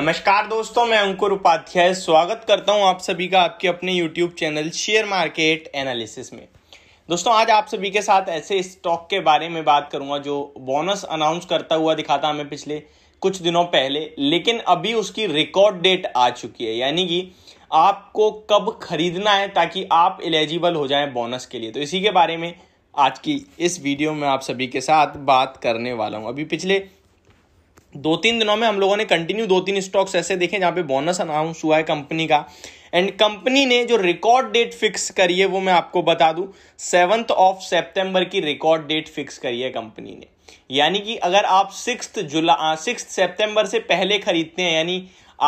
नमस्कार दोस्तों मैं अंकुर उपाध्याय स्वागत करता हूं आप सभी का आपके अपने YouTube channel share market analysis में दोस्तों आज आप सभी के साथ ऐसे स्टॉक के बारे में बात करूंगा जो बोनस अनाउंस करता हुआ दिखा था हमें पिछले कुछ दिनों पहले लेकिन अभी उसकी रिकॉर्ड डेट आ चुकी है यानी कि आपको कब खरीदना है ताकि आप एलिजिबल हो जाए बोनस के लिए तो इसी के बारे में आज की इस वीडियो में आप सभी के साथ बात करने वाला हूँ अभी पिछले दो तीन दिनों में हम लोगों ने कंटिन्यू दो तीन स्टॉक्स ऐसे देखे जहां पे बोनस अनाउंस हुआ है कंपनी का एंड कंपनी ने जो रिकॉर्ड डेट फिक्स करी है वो मैं आपको बता दूं सेवंथ ऑफ सितंबर की रिकॉर्ड डेट फिक्स करी है कंपनी ने यानी कि अगर आप सिक्स जुलाई सिक्स सेप्टेम्बर से पहले खरीदते हैं यानी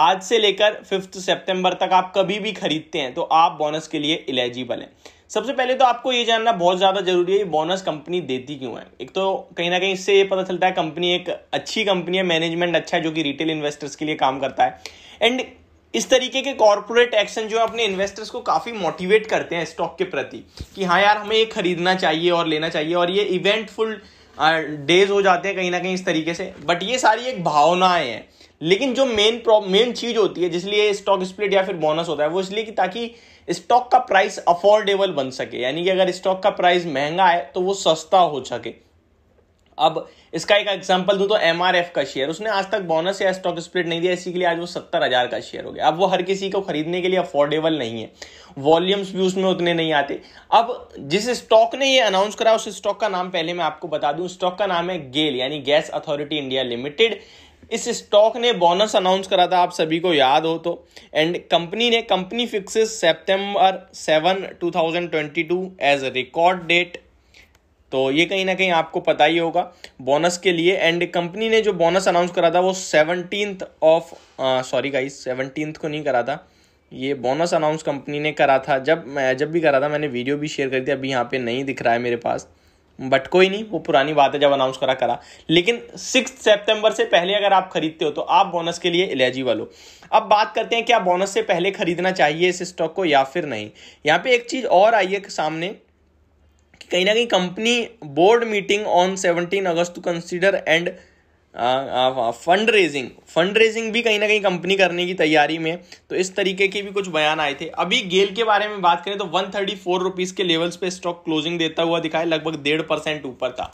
आज से लेकर फिफ्थ सेप्टेम्बर तक आप कभी भी खरीदते हैं तो आप बोनस के लिए एलिजिबल हैं सबसे पहले तो आपको ये जानना बहुत ज़्यादा जरूरी है बोनस कंपनी देती क्यों है एक तो कहीं ना कहीं इससे ये पता चलता है कंपनी एक अच्छी कंपनी है मैनेजमेंट अच्छा है जो कि रिटेल इन्वेस्टर्स के लिए काम करता है एंड इस तरीके के कॉरपोरेट एक्शन जो है अपने इन्वेस्टर्स को काफ़ी मोटिवेट करते हैं स्टॉक के प्रति कि हाँ यार हमें ये खरीदना चाहिए और लेना चाहिए और ये इवेंटफुल डेज हो जाते हैं कहीं ना कहीं इस तरीके से बट ये सारी एक भावनाएं हैं लेकिन जो मेन मेन चीज होती है जिसलिए स्टॉक स्प्लिट या फिर बोनस होता है वो इसलिए कि ताकि स्टॉक का प्राइस अफोर्डेबल बन सके यानी कि अगर स्टॉक का प्राइस महंगा है तो वो सस्ता हो सके अब इसका एक एग्जांपल दूं तो एम का शेयर उसने आज तक बोनस या स्टॉक स्प्लिट नहीं दिया इसी के लिए आज वो सत्तर हजार का शेयर हो गया अब वो हर किसी को खरीदने के लिए अफोर्डेबल नहीं है वॉल्यूम्स भी उसमें उतने नहीं आते अब जिस स्टॉक ने ये अनाउंस करा उस स्टॉक का नाम पहले मैं आपको बता दूं स्टॉक का नाम है गेल यानी गैस अथॉरिटी इंडिया लिमिटेड इस स्टॉक ने बोनस अनाउंस करा था आप सभी को याद हो तो एंड कंपनी ने company fixes September twenty two as record date तो ये कहीं ना कहीं आपको पता ही होगा बोनस के लिए एंड कंपनी ने जो बोनस अनाउंस करा था वो seventeen of sorry guys seventeen को नहीं करा था ये बोनस अनाउंस कंपनी ने करा था जब मैं जब भी करा था मैंने वीडियो भी शेयर कर दिया अभी यहाँ पे नहीं दिख रहा है मेरे पास बट कोई नहीं वो पुरानी बात है जब अनाउंस करा करा लेकिन सिक्स सितंबर से पहले अगर आप खरीदते हो तो आप बोनस के लिए एलिजिबल हो अब बात करते हैं क्या बोनस से पहले खरीदना चाहिए इस स्टॉक को या फिर नहीं यहाँ पे एक चीज़ और आई है सामने कहीं ना कहीं company board meeting on seventeen August to consider and fund raising fund raising भी कहीं ना कहीं कंपनी करने की तैयारी में तो इस तरीके के भी कुछ बयान आए थे अभी गेल के बारे में बात करें तो वन थर्टी फोर रुपीज़ के लेवल्स पे स्टॉक क्लोजिंग देता हुआ दिखाए लगभग डेढ़ परसेंट ऊपर था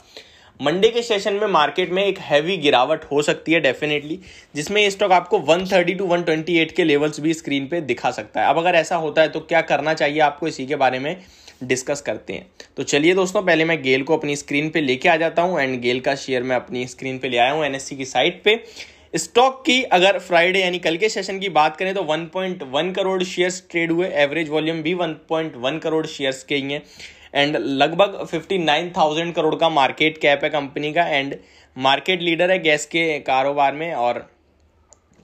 मंडे के सेशन में मार्केट में एक हैवी गिरावट हो सकती है डेफिनेटली जिसमें ये स्टॉक आपको 130 टू 128 के लेवल्स भी स्क्रीन पे दिखा सकता है अब अगर ऐसा होता है तो क्या करना चाहिए आपको इसी के बारे में डिस्कस करते हैं तो चलिए दोस्तों पहले मैं गेल को अपनी स्क्रीन पे लेके आ जाता हूँ एंड गेल का शेयर मैं अपनी स्क्रीन पे ले आया हूँ एनएससी की साइट पे स्टॉक की अगर फ्राइडे यानी कल के सेशन की बात करें तो 1.1 करोड़ शेयर्स ट्रेड हुए एवरेज वॉल्यूम भी 1.1 करोड़ शेयर्स के ही है एंड लगभग फिफ्टी नाइन थाउजेंड करोड़ का मार्केट कैप है कंपनी का एंड मार्केट लीडर है गैस के कारोबार में और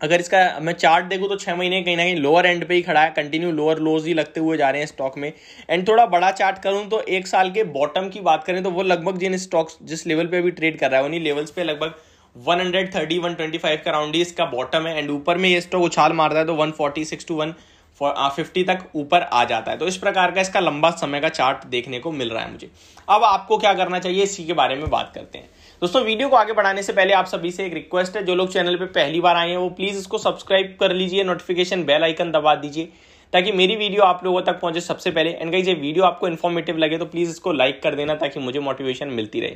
अगर इसका मैं चार्ट देखूँ तो छः महीने कहीं ना कहीं लोअर एंड पे ही खड़ा है कंटिन्यू लोअर लोज ही लगते हुए जा रहे हैं स्टॉक में एंड थोड़ा बड़ा चार्ट करूँ तो एक साल के बॉटम की बात करें तो वो लगभग जिन स्टॉक्स जिस लेवल पे भी ट्रेड कर रहा है उन्हीं लेवल्स पे लगभग 130 125 का राउंड ही इसका बॉटम है एंड ऊपर में ये स्टॉक उछाल मार रहा है तो 146 टू वन फिफ्टी uh, तक ऊपर आ जाता है तो इस प्रकार का इसका लंबा समय का चार्ट देखने को मिल रहा है मुझे अब आपको क्या करना चाहिए इसी के बारे में बात करते हैं दोस्तों वीडियो को आगे बढ़ाने से पहले आप सभी से एक रिक्वेस्ट है जो लोग चैनल पर पहली बार आए हैं वो प्लीज़ इसको सब्सक्राइब कर लीजिए नोटिफिकेशन बेल आइकन दबा दीजिए ताकि मेरी वीडियो आप लोगों तक पहुंचे सबसे पहले एंड कहीं ये वीडियो आपको इन्फॉर्मेटिव लगे तो प्लीज़ इसको लाइक कर देना ताकि मुझे मोटिवेशन मिलती रहे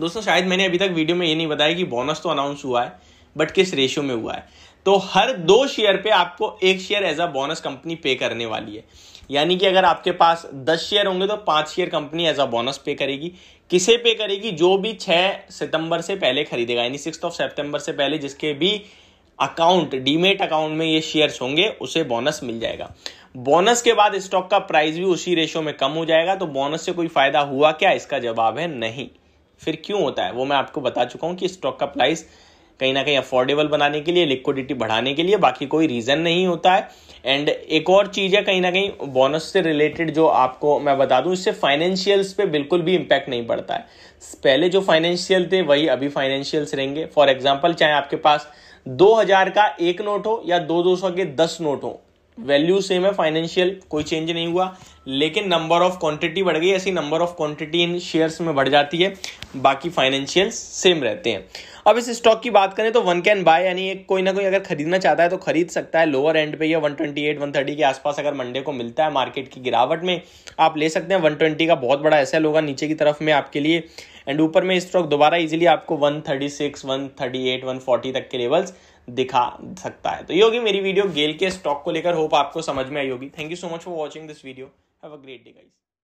दोस्तों शायद मैंने अभी तक वीडियो में ये नहीं बताया कि बोनस तो अनाउंस हुआ है बट किस रेशियो में हुआ है तो हर दो शेयर पे आपको एक share as a bonus company पे करने वाली है यानी कि अगर आपके पास दस शेयर होंगे तो पांच share company as a bonus pay करेगी किसे पे करेगी जो भी छह सितंबर से पहले खरीदेगा यानी सिक्स ऑफ सेप्टेम्बर से पहले जिसके भी अकाउंट डीमेट अकाउंट में ये शेयर्स होंगे उसे बोनस मिल जाएगा बोनस के बाद स्टॉक का प्राइस भी उसी रेशो में कम हो जाएगा तो बोनस से कोई फायदा हुआ क्या इसका जवाब है नहीं फिर क्यों होता है वो मैं आपको बता चुका हूं कि स्टॉक का प्राइस कहीं ना कहीं अफोर्डेबल बनाने के लिए लिक्विडिटी बढ़ाने के लिए बाकी कोई रीज़न नहीं होता है एंड एक और चीज़ है कहीं ना कहीं बोनस से रिलेटेड जो आपको मैं बता दूं इससे फाइनेंशियल्स पे बिल्कुल भी इम्पैक्ट नहीं पड़ता है पहले जो फाइनेंशियल थे वही अभी फाइनेंशियल्स रहेंगे फॉर एग्जाम्पल चाहे आपके पास दो हजार का एक नोट हो या दो दो सौ के दस नोट हो वैल्यू सेम है फाइनेंशियल कोई चेंज नहीं हुआ लेकिन नंबर ऑफ क्वांटिटी बढ़ गई ऐसी number of quantity in shares में बढ़ जाती है बाकी फाइनेंशियल सेम रहते हैं अब इस स्टॉक की बात करें तो वन कैन बाय यानी एक कोई ना कोई अगर खरीदना चाहता है तो खरीद सकता है लोअर एंड पे या 128 130 के आसपास अगर मंडे को मिलता है मार्केट की गिरावट में आप ले सकते हैं 120 का बहुत बड़ा ऐसा होगा नीचे की तरफ में आपके लिए एंड ऊपर में स्टॉक दोबारा इजिली आपको एट वन फोर्टी तक के लेवल्स दिखा सकता है तो ये होगी मेरी वीडियो गेल के स्टॉक को लेकर होप आपको समझ में आई होगी thank you so much for watching this video have a great day guys